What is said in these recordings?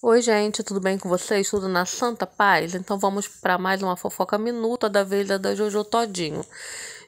Oi, gente, tudo bem com vocês? Tudo na Santa Paz? Então vamos para mais uma fofoca minuta da vez da Jojo Todinho.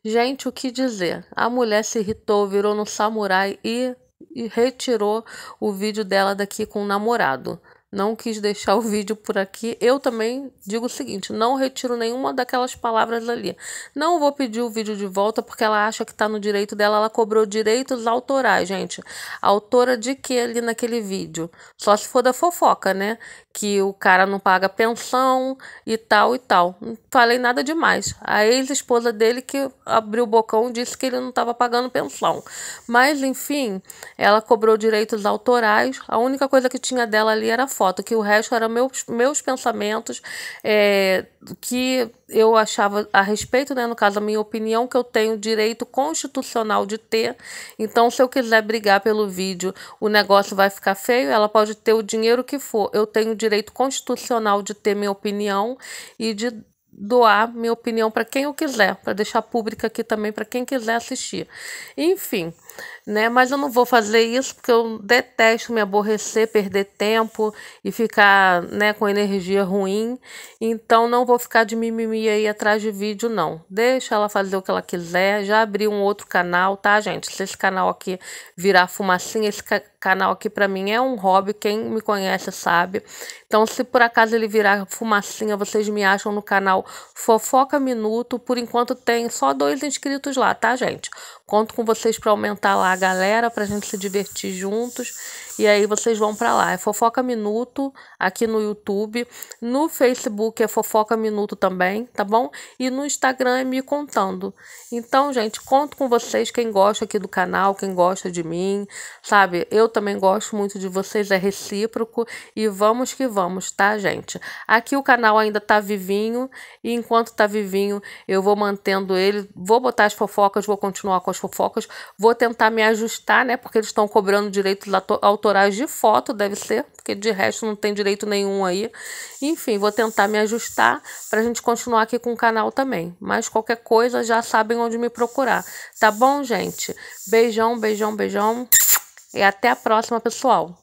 Gente, o que dizer? A mulher se irritou, virou no samurai e, e retirou o vídeo dela daqui com o namorado não quis deixar o vídeo por aqui, eu também digo o seguinte: não retiro nenhuma daquelas palavras ali. Não vou pedir o vídeo de volta porque ela acha que está no direito dela, ela cobrou direitos autorais, gente. Autora de que ali naquele vídeo? Só se for da fofoca, né? Que o cara não paga pensão e tal e tal. Não falei nada demais. A ex-esposa dele que abriu o bocão disse que ele não estava pagando pensão. Mas enfim, ela cobrou direitos autorais. A única coisa que tinha dela ali era a foto, que o resto eram meus, meus pensamentos, é, que eu achava a respeito, né, no caso, a minha opinião, que eu tenho direito constitucional de ter. Então, se eu quiser brigar pelo vídeo, o negócio vai ficar feio, ela pode ter o dinheiro que for. Eu tenho direito constitucional de ter minha opinião e de doar minha opinião para quem eu quiser, para deixar pública aqui também para quem quiser assistir. Enfim, né? Mas eu não vou fazer isso porque eu detesto me aborrecer, perder tempo e ficar, né, com energia ruim. Então não vou ficar de mimimi aí atrás de vídeo não. Deixa ela fazer o que ela quiser. Já abri um outro canal, tá, gente? Se esse canal aqui virar fumacinha, esse ca canal aqui para mim é um hobby, quem me conhece sabe. Então, se por acaso ele virar fumacinha, vocês me acham no canal Fofoca Minuto. Por enquanto tem só dois inscritos lá, tá, gente? Conto com vocês para aumentar lá a galera, pra gente se divertir juntos. E aí vocês vão para lá. É Fofoca Minuto aqui no YouTube. No Facebook é Fofoca Minuto também, tá bom? E no Instagram é Me Contando. Então, gente, conto com vocês. Quem gosta aqui do canal, quem gosta de mim, sabe? Eu também gosto muito de vocês, é recíproco. E vamos que vamos, tá, gente? Aqui o canal ainda tá vivinho. E enquanto tá vivinho, eu vou mantendo ele. Vou botar as fofocas, vou continuar com as fofocas. Vou tentar me ajustar, né? Porque eles estão cobrando direitos autorais autorais de foto, deve ser, porque de resto não tem direito nenhum aí. Enfim, vou tentar me ajustar para a gente continuar aqui com o canal também. Mas qualquer coisa já sabem onde me procurar. Tá bom, gente? Beijão, beijão, beijão. E até a próxima, pessoal.